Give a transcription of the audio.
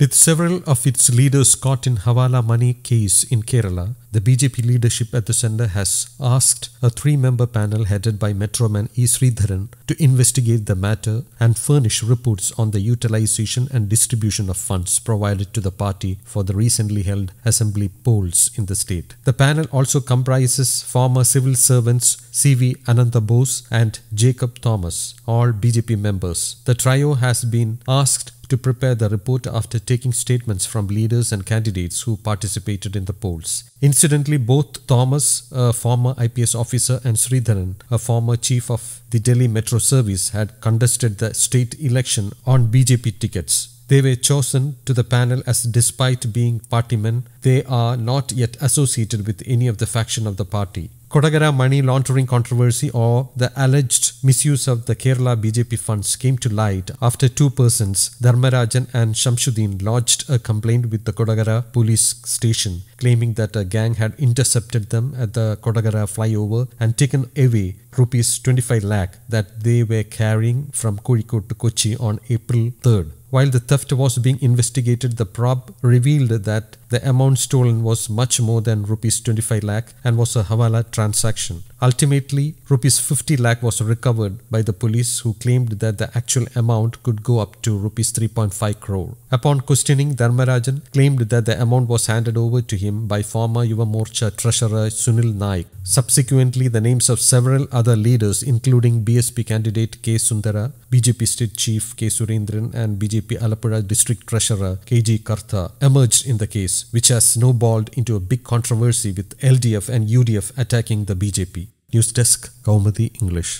With several of its leaders caught in Hawala money case in Kerala, the BJP leadership at the centre has asked a three-member panel headed by Metroman E. Sridharan to investigate the matter and furnish reports on the utilisation and distribution of funds provided to the party for the recently held assembly polls in the state. The panel also comprises former civil servants C.V. Ananta Bose and Jacob Thomas, all BJP members. The trio has been asked to prepare the report after taking statements from leaders and candidates who participated in the polls. Incidentally, both Thomas, a former IPS officer, and Sridharan, a former chief of the Delhi Metro Service, had contested the state election on BJP tickets. They were chosen to the panel as despite being party men, they are not yet associated with any of the faction of the party. Kodagara money laundering controversy or the alleged misuse of the Kerala BJP funds came to light after two persons, Dharmarajan and Shamsuddin, lodged a complaint with the Kodagara police station, claiming that a gang had intercepted them at the Kodagara flyover and taken away rupees 25 lakh that they were carrying from Kozhikode to Kochi on April 3rd. While the theft was being investigated, the probe revealed that the amount stolen was much more than rupees 25 lakh and was a Hawala transaction. Ultimately, rupees 50 lakh was recovered by the police who claimed that the actual amount could go up to rupees 3.5 crore. Upon questioning, Dharmarajan claimed that the amount was handed over to him by former Yuva Morcha treasurer Sunil Naik. Subsequently, the names of several other leaders including BSP candidate K. Sundara, BJP state chief K. Surendran and BJP Alapura district treasurer K. G. Kartha emerged in the case, which has snowballed into a big controversy with LDF and UDF attacking the BJP. News desk Kaumudi English